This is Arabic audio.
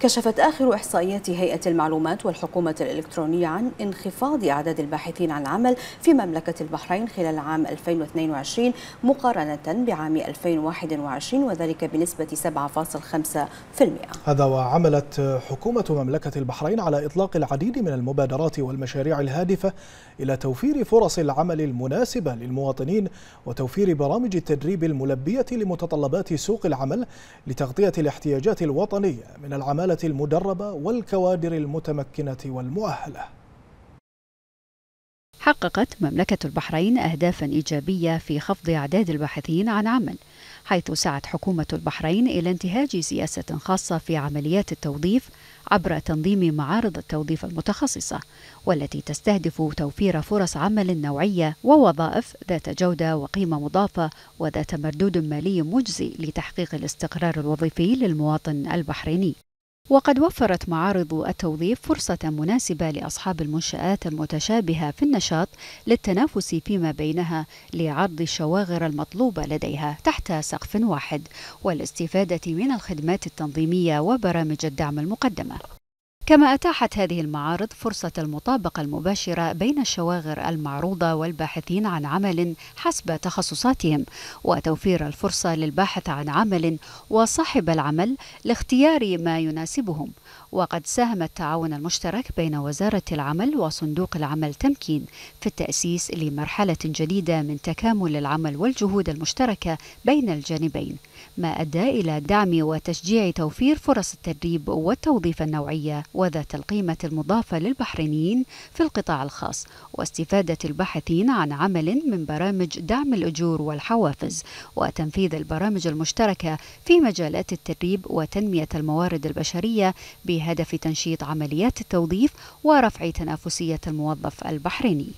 كشفت آخر إحصائيات هيئة المعلومات والحكومة الإلكترونية عن انخفاض أعداد الباحثين عن عمل في مملكة البحرين خلال عام 2022 مقارنة بعام 2021 وذلك بنسبة 7.5% هذا وعملت حكومة مملكة البحرين على إطلاق العديد من المبادرات والمشاريع الهادفة إلى توفير فرص العمل المناسبة للمواطنين وتوفير برامج التدريب الملبية لمتطلبات سوق العمل لتغطية الاحتياجات الوطنية من العمالة العمالة المدربة والكوادر المتمكنة والمؤهلة حققت مملكة البحرين أهدافا إيجابية في خفض أعداد الباحثين عن عمل حيث سعت حكومة البحرين إلى انتهاج سياسة خاصة في عمليات التوظيف عبر تنظيم معارض التوظيف المتخصصة والتي تستهدف توفير فرص عمل نوعية ووظائف ذات جودة وقيمة مضافة وذات مردود مالي مجزي لتحقيق الاستقرار الوظيفي للمواطن البحريني وقد وفرت معارض التوظيف فرصة مناسبة لأصحاب المنشآت المتشابهة في النشاط للتنافس فيما بينها لعرض الشواغر المطلوبة لديها تحت سقف واحد والاستفادة من الخدمات التنظيمية وبرامج الدعم المقدمة كما أتاحت هذه المعارض فرصة المطابقة المباشرة بين الشواغر المعروضة والباحثين عن عمل حسب تخصصاتهم وتوفير الفرصة للباحث عن عمل وصاحب العمل لاختيار ما يناسبهم وقد ساهم التعاون المشترك بين وزارة العمل وصندوق العمل تمكين في التأسيس لمرحلة جديدة من تكامل العمل والجهود المشتركة بين الجانبين ما أدى إلى دعم وتشجيع توفير فرص التدريب والتوظيف النوعية وذات القيمة المضافة للبحرينيين في القطاع الخاص واستفادة الباحثين عن عمل من برامج دعم الأجور والحوافز وتنفيذ البرامج المشتركة في مجالات التدريب وتنمية الموارد البشرية بهدف تنشيط عمليات التوظيف ورفع تنافسية الموظف البحريني